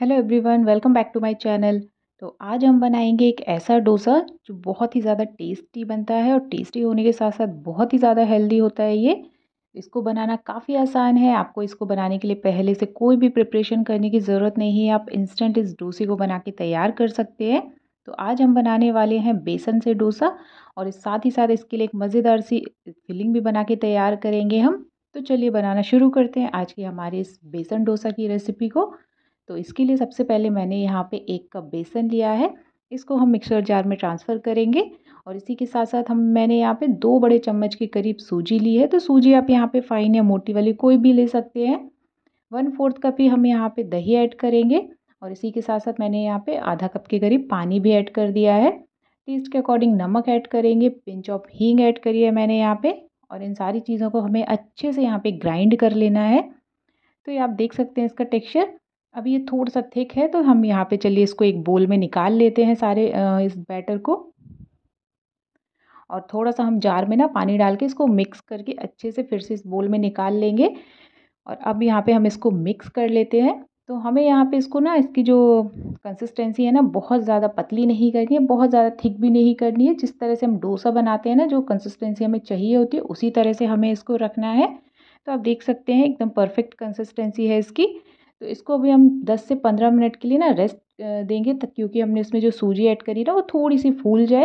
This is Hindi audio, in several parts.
hello everyone welcome back to my channel तो आज हम बनाएंगे एक ऐसा डोसा जो बहुत ही ज़्यादा टेस्टी बनता है और टेस्टी होने के साथ साथ बहुत ही ज़्यादा हेल्दी होता है ये इसको बनाना काफ़ी आसान है आपको इसको बनाने के लिए पहले से कोई भी प्रिपरेशन करने की ज़रूरत नहीं है आप इंस्टेंट इस डोसे को बना के तैयार कर सकते हैं तो आज हम बनाने वाले हैं बेसन से डोसा और इस साथ ही साथ इसके लिए एक मज़ेदार सी फिलिंग भी बना के तैयार करेंगे हम तो चलिए बनाना शुरू करते हैं आज की हमारे इस बेसन डोसा की रेसिपी को तो इसके लिए सबसे पहले मैंने यहाँ पे एक कप बेसन लिया है इसको हम मिक्सर जार में ट्रांसफ़र करेंगे और इसी के साथ साथ हम मैंने यहाँ पे दो बड़े चम्मच के करीब सूजी ली है तो सूजी आप यहाँ पे फाइन या मोटी वाली कोई भी ले सकते हैं वन फोर्थ कप ही हम यहाँ पे दही ऐड करेंगे और इसी के साथ साथ मैंने यहाँ पे आधा कप के करीब पानी भी ऐड कर दिया है टेस्ट के अकॉर्डिंग नमक ऐड करेंगे पिंच ऑफ हींग ऐड करी है मैंने यहाँ पर और इन सारी चीज़ों को हमें अच्छे से यहाँ पर ग्राइंड कर लेना है तो ये आप देख सकते हैं इसका टेक्स्चर अब ये थोड़ा सा थिक है तो हम यहाँ पे चलिए इसको एक बोल में निकाल लेते हैं सारे इस बैटर को और थोड़ा सा हम जार में ना पानी डाल के इसको मिक्स करके अच्छे से फिर से इस बोल में निकाल लेंगे और अब यहाँ पे हम इसको मिक्स कर लेते हैं तो हमें यहाँ पे इसको ना इसकी जो कंसिस्टेंसी है ना बहुत ज़्यादा पतली नहीं करनी है बहुत ज़्यादा थिक भी नहीं करनी है जिस तरह से हम डोसा बनाते हैं ना जो कंसिस्टेंसी हमें चाहिए होती है उसी तरह से हमें इसको रखना है तो आप देख सकते हैं एकदम परफेक्ट कंसिस्टेंसी है इसकी तो इसको भी हम दस से पंद्रह मिनट के लिए ना रेस्ट देंगे तब क्योंकि हमने इसमें जो सूजी ऐड करी ना वो थोड़ी सी फूल जाए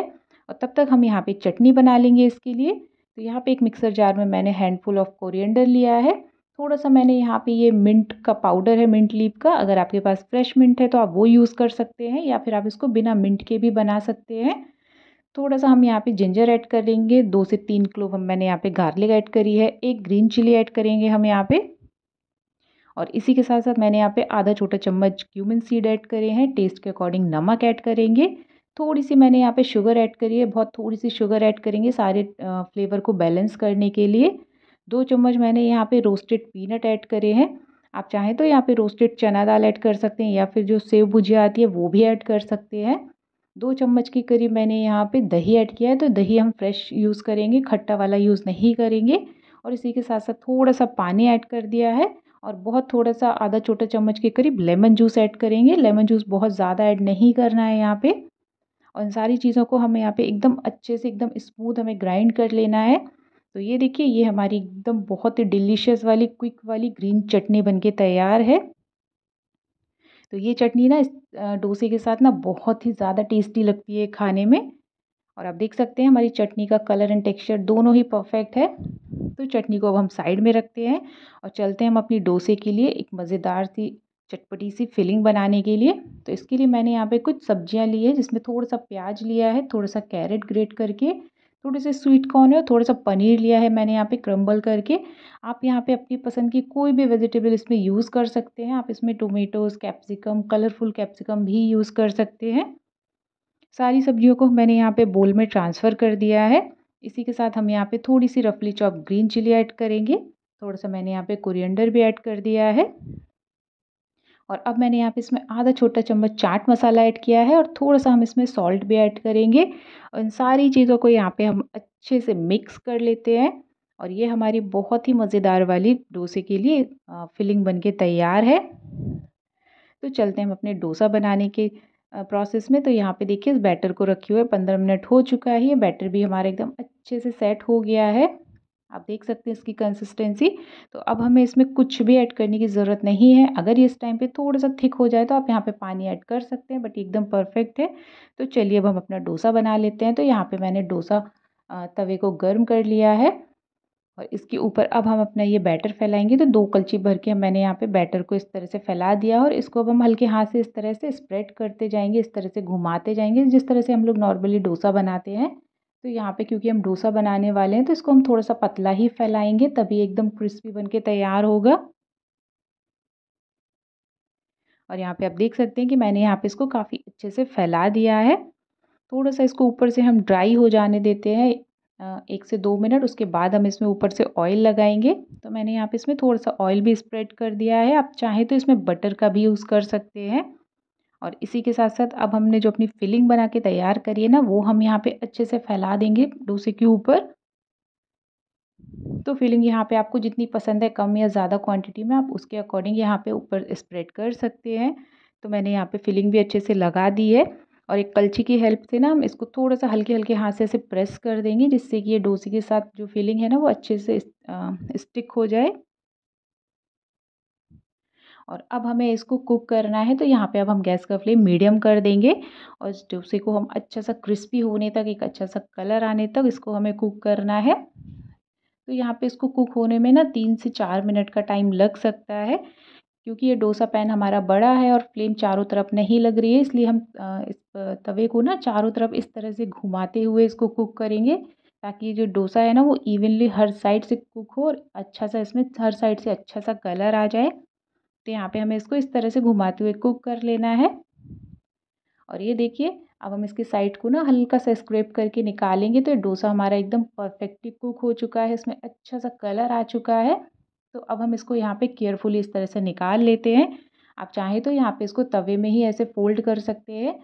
और तब तक हम यहाँ पे चटनी बना लेंगे इसके लिए तो यहाँ पे एक मिक्सर जार में मैंने हैंडफुल ऑफ कोरिएंडर लिया है थोड़ा सा मैंने यहाँ पे ये मिंट का पाउडर है मिंट लीप का अगर आपके पास फ्रेश मिंट है तो आप वो यूज़ कर सकते हैं या फिर आप इसको बिना मिंट के भी बना सकते हैं थोड़ा सा हम यहाँ पे जिंजर ऐड करेंगे दो से तीन क्लोव हम मैंने यहाँ पे गार्लिक ऐड करी है एक ग्रीन चिली ऐड करेंगे हम यहाँ पे और इसी के साथ साथ मैंने यहाँ पे आधा छोटा चम्मच क्यूमिन सीड ऐड करे हैं टेस्ट के अकॉर्डिंग नमक ऐड करेंगे थोड़ी सी मैंने यहाँ पे शुगर ऐड करी है बहुत थोड़ी सी शुगर ऐड करेंगे सारे फ्लेवर को बैलेंस करने के लिए दो चम्मच मैंने यहाँ पे रोस्टेड पीनट ऐड करे हैं आप चाहें तो यहाँ पे रोस्टेड चना दाल ऐड कर सकते हैं या फिर जो सेव भुजिया आती है वो भी ऐड कर सकते हैं दो चम्मच के करीब मैंने यहाँ पे दही ऐड किया है तो दही हम फ्रेश यूज़ करेंगे खट्टा वाला यूज़ नहीं करेंगे और इसी के साथ साथ थोड़ा सा पानी ऐड कर दिया है और बहुत थोड़ा सा आधा छोटा चम्मच के करीब लेमन जूस ऐड करेंगे लेमन जूस बहुत ज़्यादा ऐड नहीं करना है यहाँ पे और इन सारी चीज़ों को हमें यहाँ पे एकदम अच्छे से एकदम स्मूथ हमें ग्राइंड कर लेना है तो ये देखिए ये हमारी एकदम बहुत ही डिलीशियस वाली क्विक वाली ग्रीन चटनी बन तैयार है तो ये चटनी ना इस डोसे के साथ ना बहुत ही ज़्यादा टेस्टी लगती है खाने में और आप देख सकते हैं हमारी चटनी का कलर एंड टेक्सचर दोनों ही परफेक्ट है तो चटनी को अब हम साइड में रखते हैं और चलते हैं हम अपनी डोसे के लिए एक मज़ेदार सी चटपटी सी फिलिंग बनाने के लिए तो इसके लिए मैंने यहाँ पे कुछ सब्जियाँ ली है जिसमें थोड़ा सा प्याज लिया है थोड़ा सा कैरेट ग्रेट करके थोड़े से स्वीट कॉर्न है और थोड़ा सा पनीर लिया है मैंने यहाँ पे क्रम्बल करके आप यहाँ पे अपनी पसंद की कोई भी वेजिटेबल इसमें यूज़ कर सकते हैं आप इसमें टोमेटोज़ कैप्सिकम कलरफुल कैप्सिकम भी यूज़ कर सकते हैं सारी सब्जियों को मैंने यहाँ पे बोल में ट्रांसफ़र कर दिया है इसी के साथ हम यहाँ पे थोड़ी सी रफली चॉप ग्रीन चिली ऐड करेंगे थोड़ा सा मैंने यहाँ पे कोरिएंडर भी ऐड कर दिया है और अब मैंने यहाँ पे इसमें आधा छोटा चम्मच चाट मसाला ऐड किया है और थोड़ा सा हम इसमें सॉल्ट भी ऐड करेंगे और इन सारी चीज़ों को यहाँ पे हम अच्छे से मिक्स कर लेते हैं और ये हमारी बहुत ही मज़ेदार वाली डोसे के लिए फिलिंग बन तैयार है तो चलते हैं हम अपने डोसा बनाने के प्रोसेस में तो यहाँ पे देखिए इस बैटर को रखे हुए पंद्रह मिनट हो चुका है ये बैटर भी हमारा एकदम अच्छे से सेट हो गया है आप देख सकते हैं इसकी कंसिस्टेंसी तो अब हमें इसमें कुछ भी ऐड करने की ज़रूरत नहीं है अगर ये इस टाइम पे थोड़ा सा थिक हो जाए तो आप यहाँ पे पानी ऐड कर सकते हैं बट एकदम परफेक्ट है तो चलिए अब हम अपना डोसा बना लेते हैं तो यहाँ पे मैंने डोसा तवे को गर्म कर लिया है और इसके ऊपर अब हम अपना ये बैटर फैलाएंगे तो दो कलची भर के मैंने यहाँ पे बैटर को इस तरह से फैला दिया और इसको अब हम हल्के हाथ से इस तरह से स्प्रेड करते जाएंगे इस तरह से घुमाते जाएंगे जिस तरह से हम लोग नॉर्मली डोसा बनाते हैं तो यहाँ पे क्योंकि हम डोसा बनाने वाले हैं तो इसको हम थोड़ा सा पतला ही फैलाएंगे तभी एकदम क्रिस्पी बन के तैयार होगा और यहाँ पे आप देख सकते हैं कि मैंने यहाँ पे इसको काफ़ी अच्छे से फैला दिया है थोड़ा सा इसको ऊपर से हम ड्राई हो जाने देते हैं एक से दो मिनट उसके बाद हम इसमें ऊपर से ऑयल लगाएंगे तो मैंने यहाँ पे इसमें थोड़ा सा ऑयल भी स्प्रेड कर दिया है आप चाहें तो इसमें बटर का भी यूज़ कर सकते हैं और इसी के साथ साथ अब हमने जो अपनी फिलिंग बना के तैयार करी है ना वो हम यहाँ पे अच्छे से फैला देंगे डोसे के ऊपर तो फिलिंग यहाँ पे आपको जितनी पसंद है कम या ज़्यादा क्वांटिटी में आप उसके अकॉर्डिंग यहाँ पे ऊपर स्प्रेड कर सकते हैं तो मैंने यहाँ पे फिलिंग भी अच्छे से लगा दी है और एक कलछी की हेल्प से ना हम इसको थोड़ा सा हल्के हल्के हाथ से ऐसे प्रेस कर देंगे जिससे कि ये डोसे के साथ जो फीलिंग है ना वो अच्छे से स्टिक हो जाए और अब हमें इसको कुक करना है तो यहाँ पे अब हम गैस का फ्लेम मीडियम कर देंगे और डोसे को हम अच्छा सा क्रिस्पी होने तक एक अच्छा सा कलर आने तक इसको हमें कुक करना है तो यहाँ पे इसको कुक होने में ना तीन से चार मिनट का टाइम लग सकता है क्योंकि ये डोसा पैन हमारा बड़ा है और फ्लेम चारों तरफ नहीं लग रही है इसलिए हम इस तवे को ना चारों तरफ इस तरह से घुमाते हुए इसको कुक करेंगे ताकि जो डोसा है ना वो इवनली हर साइड से कुक हो और अच्छा सा इसमें हर साइड से अच्छा सा कलर आ जाए तो यहाँ पे हमें इसको इस तरह से घुमाते हुए कुक कर लेना है और ये देखिए अब हम इसके साइड को ना हल्का सा स्क्रेप करके निकालेंगे तो डोसा हमारा एकदम परफेक्टली कुक हो चुका है इसमें अच्छा सा कलर आ चुका है तो अब हम इसको यहाँ पे केयरफुली इस तरह से निकाल लेते हैं आप चाहें तो यहाँ पे इसको तवे में ही ऐसे फोल्ड कर सकते हैं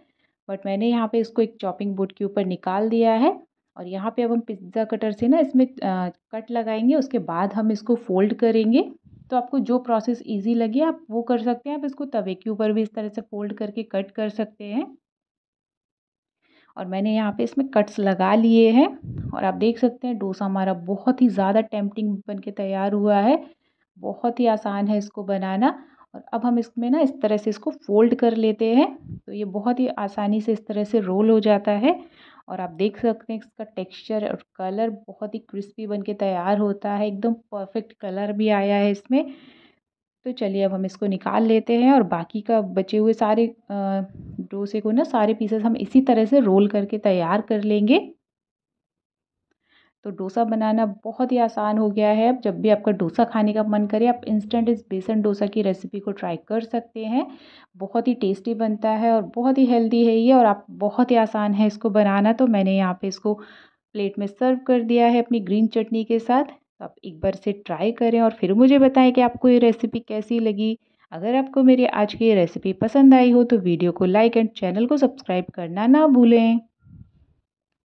बट मैंने यहाँ पे इसको एक चॉपिंग बोर्ड के ऊपर निकाल दिया है और यहाँ पे अब हम पिज्ज़ा कटर से ना इसमें आ, कट लगाएंगे उसके बाद हम इसको फोल्ड करेंगे तो आपको जो प्रोसेस ईजी लगे आप वो कर सकते हैं आप इसको तवे के ऊपर भी इस तरह से फोल्ड करके कट कर सकते हैं और मैंने यहाँ पे इसमें कट्स लगा लिए हैं और आप देख सकते हैं डोसा हमारा बहुत ही ज़्यादा टेम्पटिंग बन के तैयार हुआ है बहुत ही आसान है इसको बनाना और अब हम इसमें ना इस तरह से इसको फोल्ड कर लेते हैं तो ये बहुत ही आसानी से इस तरह से रोल हो जाता है और आप देख सकते हैं इसका टेक्सचर और कलर बहुत ही क्रिस्पी बन के तैयार होता है एकदम परफेक्ट कलर भी आया है इसमें तो चलिए अब हम इसको निकाल लेते हैं और बाकी का बचे हुए सारे डोसे को ना सारे पीसेस हम इसी तरह से रोल करके तैयार कर लेंगे तो डोसा बनाना बहुत ही आसान हो गया है अब जब भी आपका डोसा खाने का मन करे आप इंस्टेंट इस बेसन डोसा की रेसिपी को ट्राई कर सकते हैं बहुत ही टेस्टी बनता है और बहुत ही हेल्दी है ये और आप बहुत ही आसान है इसको बनाना तो मैंने यहाँ पे इसको प्लेट में सर्व कर दिया है अपनी ग्रीन चटनी के साथ तो आप एक बार से ट्राई करें और फिर मुझे बताएं कि आपको ये रेसिपी कैसी लगी अगर आपको मेरी आज की रेसिपी पसंद आई हो तो वीडियो को लाइक एंड चैनल को सब्सक्राइब करना ना भूलें